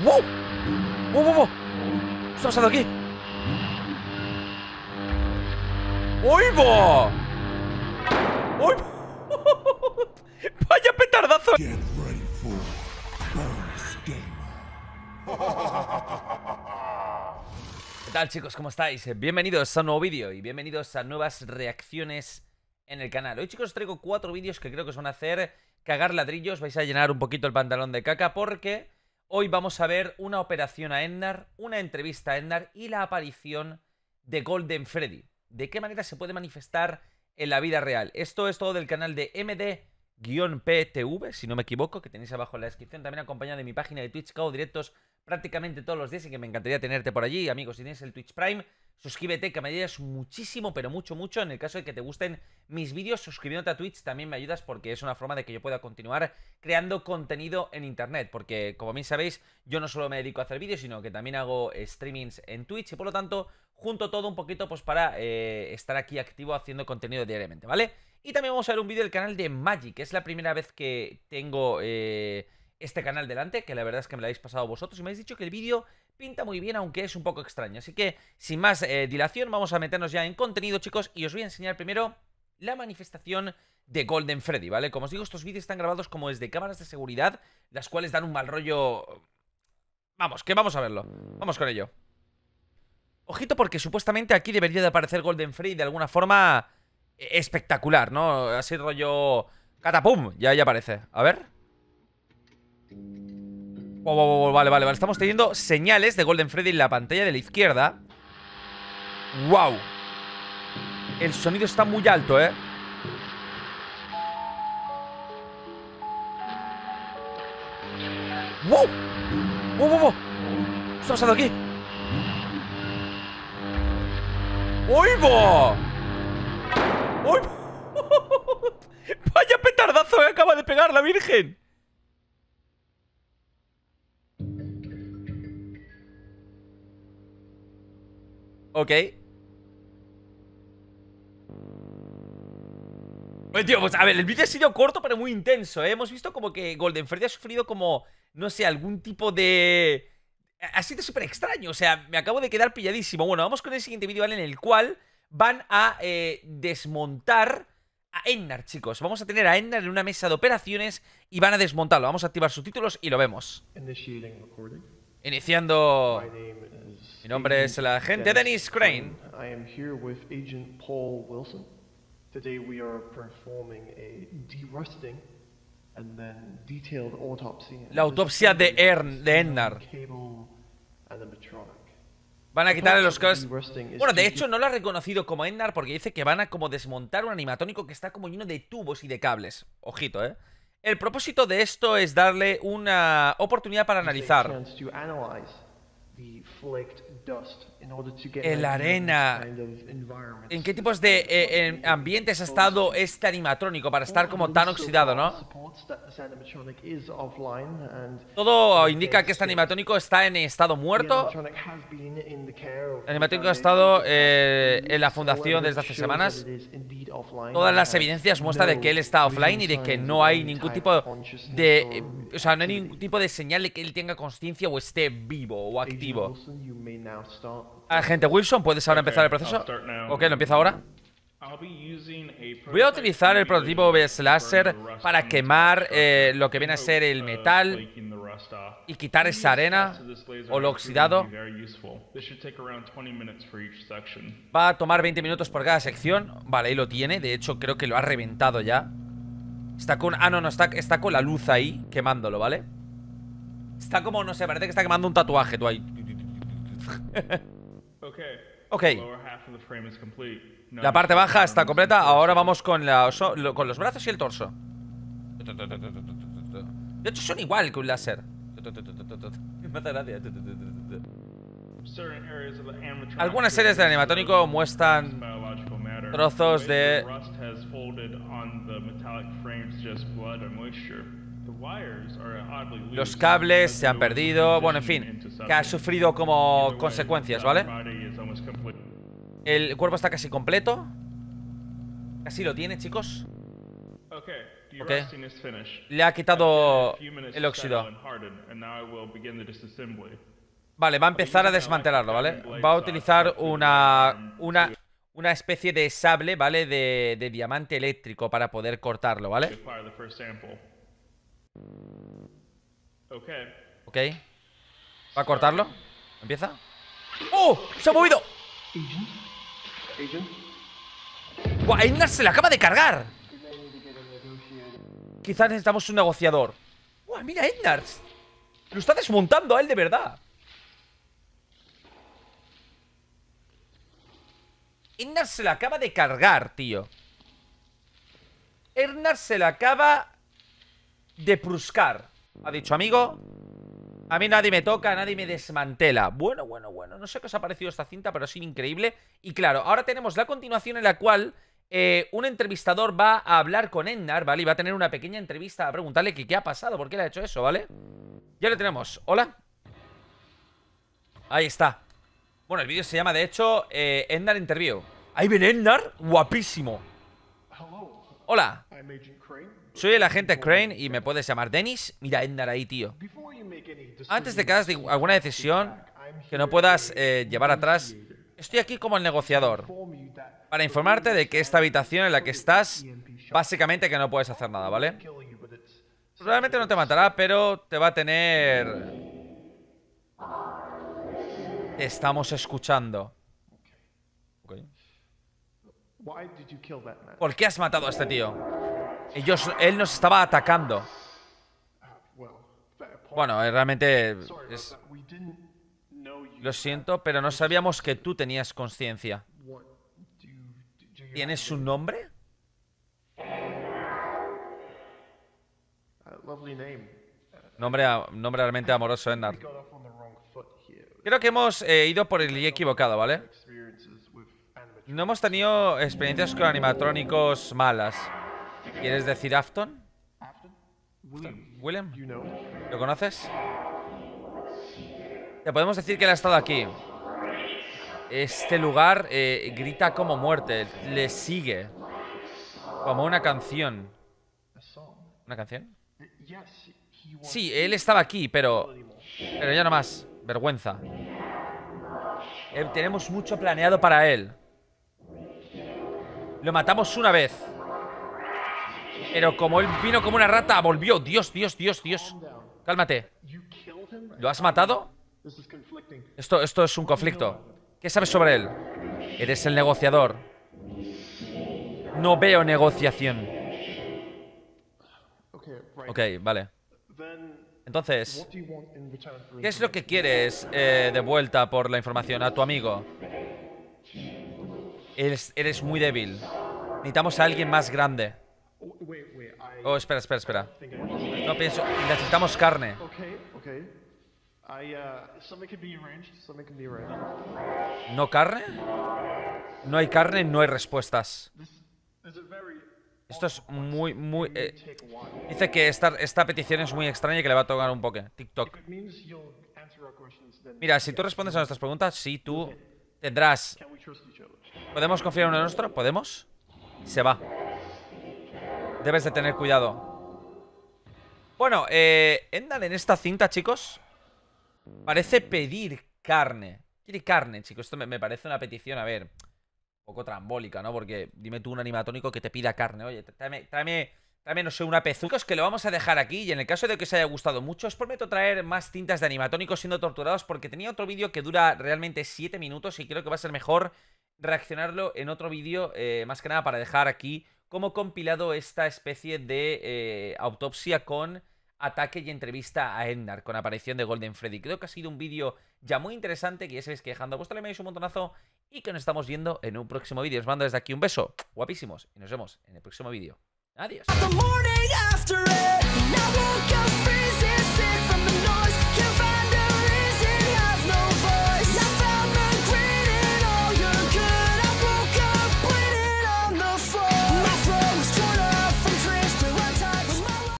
¡Wow! ¡Wow, wow, wow! ¿Qué está aquí? ¡Uy, va! ¡Vaya petardazo! ¿Qué tal chicos? ¿Cómo estáis? Bienvenidos a un nuevo vídeo y bienvenidos a nuevas reacciones en el canal. Hoy chicos os traigo cuatro vídeos que creo que os van a hacer cagar ladrillos, vais a llenar un poquito el pantalón de caca porque Hoy vamos a ver una operación a Endar, una entrevista a Endar y la aparición de Golden Freddy. ¿De qué manera se puede manifestar en la vida real? Esto es todo del canal de MD-PTV, si no me equivoco, que tenéis abajo en la descripción. También acompañado de mi página de Twitch, hago directos prácticamente todos los días y que me encantaría tenerte por allí. Amigos, si tienes el Twitch Prime, Suscríbete, que me ayudas muchísimo, pero mucho, mucho. En el caso de que te gusten mis vídeos, suscribiéndote a Twitch también me ayudas porque es una forma de que yo pueda continuar creando contenido en Internet. Porque, como bien sabéis, yo no solo me dedico a hacer vídeos, sino que también hago streamings en Twitch y, por lo tanto, junto todo un poquito pues para eh, estar aquí activo haciendo contenido diariamente, ¿vale? Y también vamos a ver un vídeo del canal de Magic. Es la primera vez que tengo... Eh, este canal delante, que la verdad es que me lo habéis pasado vosotros y me habéis dicho que el vídeo pinta muy bien, aunque es un poco extraño. Así que, sin más eh, dilación, vamos a meternos ya en contenido, chicos, y os voy a enseñar primero la manifestación de Golden Freddy, ¿vale? Como os digo, estos vídeos están grabados como desde cámaras de seguridad, las cuales dan un mal rollo... Vamos, que vamos a verlo. Vamos con ello. Ojito porque supuestamente aquí debería de aparecer Golden Freddy de alguna forma eh, espectacular, ¿no? Así rollo... ¡Catapum! Ya, ya aparece. A ver vale, vale, vale. Estamos teniendo señales de Golden Freddy en la pantalla de la izquierda. ¡Wow! El sonido está muy alto, ¿eh? ¡Wow! ¡Wow, wow, wow! está pasando aquí? ¡Oigo! ¡Oigo! ¡Vaya petardazo que ¿eh? acaba de pegar la Virgen! Ok. Bueno, pues, tío, pues a ver, el vídeo ha sido corto pero muy intenso, ¿eh? Hemos visto como que Golden Freddy ha sufrido como, no sé, algún tipo de... Ha sido súper extraño, o sea, me acabo de quedar pilladísimo. Bueno, vamos con el siguiente vídeo, En el cual van a eh, desmontar a Ennar, chicos. Vamos a tener a Ennar en una mesa de operaciones y van a desmontarlo. Vamos a activar subtítulos y lo vemos. Iniciando. Mi nombre es el agente Dennis Crane. de and La autopsia de Ern, de Van a quitarle los cables. Bueno, de hecho no lo ha reconocido como Ennar porque dice que van a como desmontar un animatónico que está como lleno de tubos y de cables. Ojito, eh. El propósito de esto es darle una oportunidad para analizar el arena, ¿en qué tipos de eh, ambientes ha estado este animatrónico para estar como tan oxidado, no? Todo indica que este animatrónico está en estado muerto. El animatrónico ha estado eh, en la fundación desde hace semanas. Todas las evidencias muestran de que él está offline y de que no hay ningún tipo de, o sea, no hay ningún tipo de señal de que él tenga conciencia o esté vivo o activo. Gente Agente Wilson, ¿puedes ahora empezar el proceso? Ok, lo empiezo ahora. Voy a utilizar el prototipo de Láser para quemar eh, lo que viene a ser el uh, metal y quitar esa arena o lo oxidado. Va a tomar 20 minutos por cada sección. Vale, ahí lo tiene. De hecho, creo que lo ha reventado ya. Está con... Ah, no, no, está, está con la luz ahí quemándolo, ¿vale? Está como, no sé, parece que está quemando un tatuaje tú ahí ok. La parte baja está completa. Ahora vamos con, los brazos y el torso. De hecho, son igual que un láser. Algunas series del animatónico muestran trozos de los cables se han perdido, bueno, en fin, que ha sufrido como consecuencias, ¿vale? El cuerpo está casi completo. Casi lo tiene, chicos. Ok. Le ha quitado el óxido. Vale, va a empezar a desmantelarlo, ¿vale? Va a utilizar una, una, una especie de sable, ¿vale? De, de diamante eléctrico para poder cortarlo, ¿vale? Ok. ¿Va a cortarlo? ¿Empieza? ¡Oh! ¡Se ha movido! ¡Guau! Ednard se la acaba de cargar! Quizás necesitamos un negociador. ¡Guau! ¡Mira, Ednar! Lo está desmontando a él de verdad. Ednar se la acaba de cargar, tío. Ednar se la acaba de Pruscar. Ha dicho, amigo, a mí nadie me toca, nadie me desmantela. Bueno, bueno, bueno. No sé qué os ha parecido esta cinta, pero es increíble. Y claro, ahora tenemos la continuación en la cual eh, un entrevistador va a hablar con Ennar, ¿vale? Y va a tener una pequeña entrevista a preguntarle qué ha pasado, por qué le ha hecho eso, ¿vale? Ya lo tenemos. Hola. Ahí está. Bueno, el vídeo se llama, de hecho, eh, Endar Interview. Ahí viene Endar, guapísimo. Hola. Soy el agente Crane y me puedes llamar Dennis. Mira, Endar ahí, tío. Antes de que hagas alguna decisión que no puedas eh, llevar atrás, estoy aquí como el negociador para informarte de que esta habitación en la que estás, e básicamente que no puedes hacer nada, ¿vale? Probablemente no te matará, pero te va a tener... estamos escuchando. ¿Por qué has matado a este tío? Ellos, él nos estaba atacando. Bueno, eh, realmente Lo siento, pero no sabíamos que tú tenías conciencia. ¿Tienes su nombre? Nombre, nombre realmente amoroso, Ennard. Creo que hemos eh, ido por el equivocado, ¿vale? No hemos tenido experiencias con animatrónicos malas. ¿Quieres decir Afton? William. ¿Lo conoces? Te podemos decir que él ha estado aquí. Este lugar eh, grita como muerte. Le sigue. Como una canción. ¿Una canción? Sí, él estaba aquí, pero... Pero ya no más. Vergüenza. Eh, tenemos mucho planeado para él. Lo matamos una vez. Pero como él vino como una rata, volvió. Dios, Dios, Dios, Dios. Cálmate. ¿Lo has matado? Esto, esto es un conflicto. ¿Qué sabes sobre él? Eres el negociador. No veo negociación. Ok, vale. Entonces, ¿qué es lo que quieres eh, de vuelta por la información a tu amigo? Eres, eres muy débil. Necesitamos a alguien más grande. Oh, espera, espera, espera. No pienso. Necesitamos carne. ¿No carne? No hay carne, no hay respuestas. Esto es muy, muy... Eh, dice que esta, esta petición es muy extraña y que le va a tocar un poco. TikTok. Mira, si tú respondes a nuestras preguntas, sí, tú tendrás... ¿Podemos confiar en uno en nuestro? ¿Podemos? Se va. Debes de tener cuidado. Bueno, eh, Endan en esta cinta, chicos Parece pedir carne Quiere carne, chicos Esto me, parece una petición, a ver Un poco trambólica, ¿no? Porque dime tú un animatónico que te pida carne Oye, tráeme, tráeme, tráeme no sé, una pezucos que lo vamos a dejar aquí Y en el caso de que os haya gustado mucho Os prometo traer más cintas de animatónicos siendo torturados Porque tenía otro vídeo que dura realmente 7 minutos Y creo que va a ser mejor reaccionarlo en otro vídeo eh, Más que nada para dejar aquí cómo compilado esta especie de eh, autopsia con ataque y entrevista a Ednar con aparición de Golden Freddy. Creo que ha sido un vídeo ya muy interesante, que ya sabéis que dejando vuestro email un montonazo y que nos estamos viendo en un próximo vídeo. Os mando desde aquí un beso, guapísimos, y nos vemos en el próximo vídeo. Adiós.